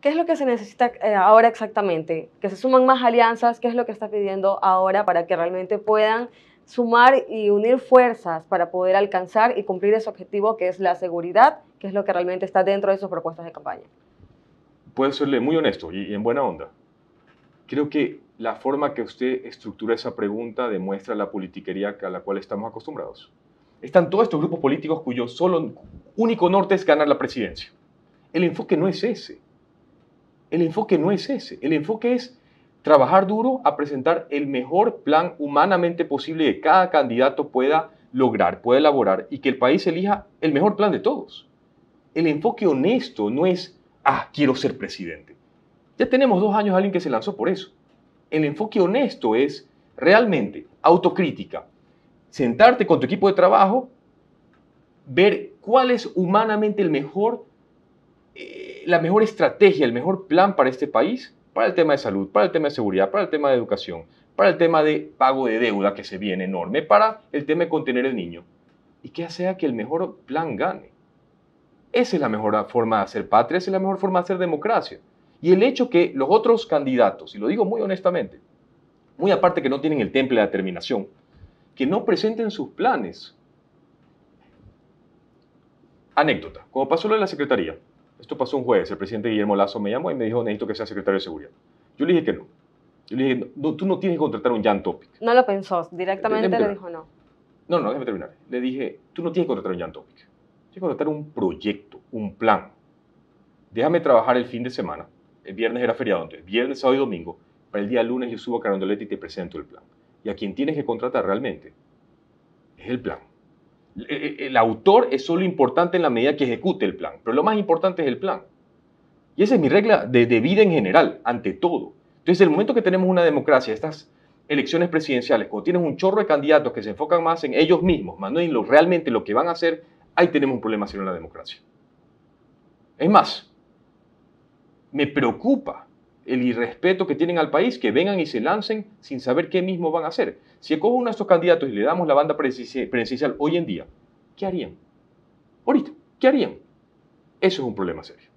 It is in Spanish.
¿Qué es lo que se necesita eh, ahora exactamente? Que se suman más alianzas, ¿qué es lo que está pidiendo ahora para que realmente puedan sumar y unir fuerzas para poder alcanzar y cumplir ese objetivo que es la seguridad, que es lo que realmente está dentro de sus propuestas de campaña? Puedo serle muy honesto y en buena onda. Creo que la forma que usted estructura esa pregunta demuestra la politiquería a la cual estamos acostumbrados. Están todos estos grupos políticos cuyo solo único norte es ganar la presidencia. El enfoque no es ese. El enfoque no es ese. El enfoque es trabajar duro a presentar el mejor plan humanamente posible que cada candidato pueda lograr, pueda elaborar y que el país elija el mejor plan de todos. El enfoque honesto no es, ah, quiero ser presidente. Ya tenemos dos años alguien que se lanzó por eso. El enfoque honesto es realmente autocrítica, sentarte con tu equipo de trabajo, ver cuál es humanamente el mejor eh, la mejor estrategia, el mejor plan para este país, para el tema de salud, para el tema de seguridad, para el tema de educación, para el tema de pago de deuda que se viene enorme, para el tema de contener el niño. Y que sea que el mejor plan gane. Esa es la mejor forma de hacer patria, esa es la mejor forma de hacer democracia. Y el hecho que los otros candidatos, y lo digo muy honestamente, muy aparte que no tienen el temple de determinación, que no presenten sus planes. Anécdota, como pasó lo de la Secretaría. Esto pasó un jueves. El presidente Guillermo Lazo me llamó y me dijo, necesito que sea secretario de seguridad. Yo le dije que no. Yo le dije, tú no tienes que contratar un Jan Topic. No lo pensó, directamente le, dijo no. No, no, déjame terminar. Le dije, tú no tienes que contratar un Jan Topic. Tienes que contratar un proyecto, un plan. Déjame trabajar el fin de semana. El viernes era feriado, entonces viernes, sábado y domingo. Para el día lunes yo subo a Carondelet y te presento el plan. Y a quien tienes que contratar realmente es el plan. Eh, eh, el autor es solo importante en la medida que ejecute el plan, pero lo más importante es el plan. Y esa es mi regla de, vida en general, ante todo. Entonces, el momento que tenemos una democracia, estas elecciones presidenciales, cuando tienes un chorro de candidatos que se enfocan más en ellos mismos, más no en lo, realmente lo que van a hacer, ahí tenemos un problema serio en la democracia. Es más, me preocupa el irrespeto que tienen al país, que vengan y se lancen sin saber qué mismo van a hacer. Si cojo uno de estos candidatos y le damos la banda presidencial hoy en día, ¿qué harían? Ahorita, ¿qué harían? Eso es un problema serio.